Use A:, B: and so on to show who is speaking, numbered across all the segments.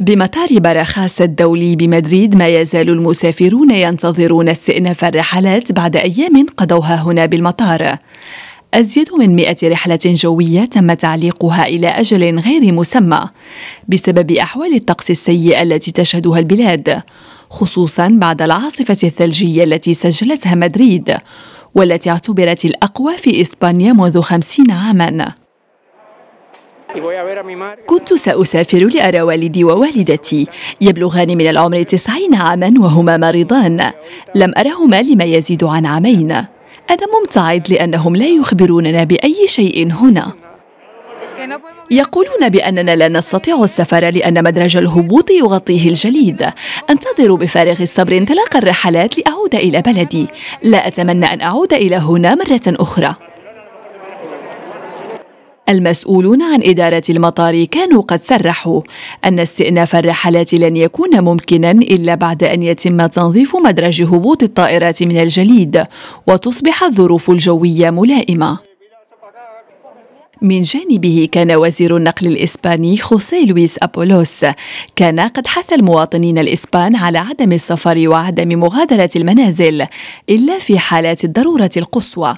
A: بمطار براخاس الدولي بمدريد ما يزال المسافرون ينتظرون استئناف الرحلات بعد أيام قضوها هنا بالمطار أزيد من مئة رحلة جوية تم تعليقها إلى أجل غير مسمى بسبب أحوال الطقس السيئة التي تشهدها البلاد خصوصا بعد العاصفة الثلجية التي سجلتها مدريد والتي اعتبرت الأقوى في إسبانيا منذ خمسين عاماً كنت سأسافر لأرى والدي ووالدتي يبلغان من العمر تسعين عاما وهما مريضان لم أرهما لما يزيد عن عامين أنا ممتعض لأنهم لا يخبروننا بأي شيء هنا يقولون بأننا لا نستطيع السفر لأن مدرج الهبوط يغطيه الجليد أنتظر بفارغ الصبر انطلاق الرحلات لأعود إلى بلدي لا أتمنى أن أعود إلى هنا مرة أخرى المسؤولون عن إدارة المطار كانوا قد صرحوا أن استئناف الرحلات لن يكون ممكنا إلا بعد أن يتم تنظيف مدرج هبوط الطائرات من الجليد وتصبح الظروف الجوية ملائمة من جانبه كان وزير النقل الإسباني خوسيه لويس أبولوس كان قد حث المواطنين الإسبان على عدم السفر وعدم مغادرة المنازل إلا في حالات الضرورة القصوى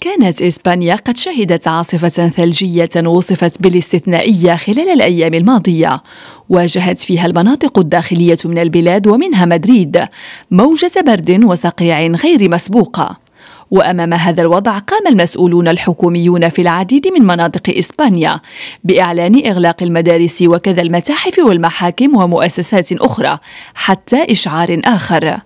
A: كانت إسبانيا قد شهدت عاصفة ثلجية وصفت بالاستثنائية خلال الأيام الماضية واجهت فيها المناطق الداخلية من البلاد ومنها مدريد موجة برد وصقيع غير مسبوقة وأمام هذا الوضع قام المسؤولون الحكوميون في العديد من مناطق إسبانيا بإعلان إغلاق المدارس وكذا المتاحف والمحاكم ومؤسسات أخرى حتى إشعار آخر